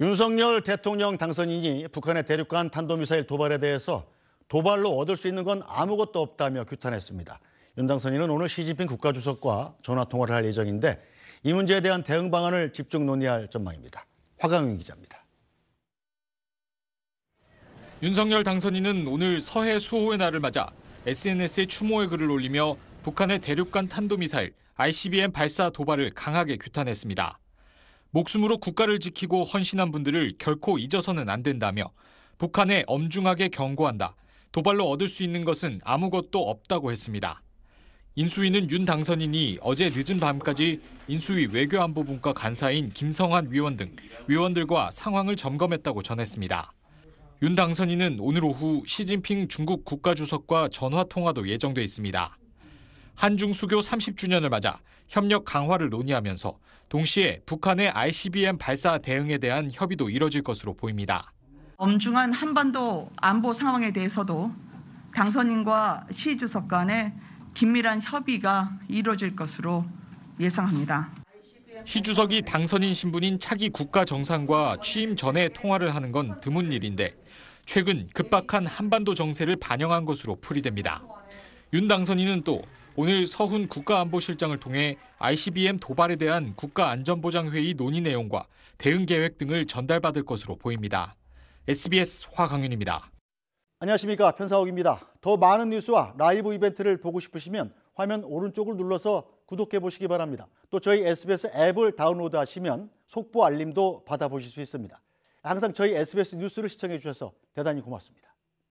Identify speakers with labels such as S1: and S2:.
S1: 윤석열 대통령 당선인이 북한의 대륙간 탄도미사일 도발에 대해서 도발로 얻을 수 있는 건 아무것도 없다며 규탄했습니다. 윤 당선인은 오늘 시진핑 국가주석과 전화통화를 할 예정인데 이 문제에 대한 대응 방안을 집중 논의할 전망입니다.
S2: 화강윤 기자입니다. 윤석열 당선인은 오늘 서해 수호의 날을 맞아 SNS에 추모의 글을 올리며 북한의 대륙간 탄도미사일 ICBM 발사 도발을 강하게 규탄했습니다. 목숨으로 국가를 지키고 헌신한 분들을 결코 잊어서는 안 된다며 북한에 엄중하게 경고한다. 도발로 얻을 수 있는 것은 아무것도 없다고 했습니다. 인수위는 윤 당선인이 어제 늦은 밤까지 인수위 외교안보분과 간사인 김성환 위원 등 위원들과 상황을 점검했다고 전했습니다. 윤 당선인은 오늘 오후 시진핑 중국 국가주석과 전화 통화도 예정돼 있습니다. 한중 수교 30주년을 맞아 협력 강화를 논의하면서 동시에 북한의 ICBM 발사 대응에 대한 협의도 이뤄질 것으로 보입니다.
S3: 엄중한 한반도 안보 상황에 대해서도 당선인과 시 주석 간의 긴밀한 협의가 이뤄질 것으로 예상합니다.
S2: 시 주석이 당선인 신분인 차기 국가 정상과 취임 전에 통화를 하는 건 드문 일인데 최근 급박한 한반도 정세를 반영한 것으로 풀이됩니다. 윤 당선인은 또 오늘 서훈 국가안보실장을 통해 ICBM 도발에 대한 국가안전보장회의 논의 내용과 대응 계획 등을 전달받을 것으로 보입니다. SBS 화강윤입니다.
S1: 안녕하십니까 편사옥입니다. 더 많은 뉴스와 라이브 이벤트를 보고 싶으시면 화면 오른쪽을 눌러서 구독해 보시기 바랍니다. 또 저희 SBS 앱을 다운로드하시면 속보 알림도 받아보실 수 있습니다. 항상 저희 SBS 뉴스를 시청해 주셔서 대단히 고맙습니다.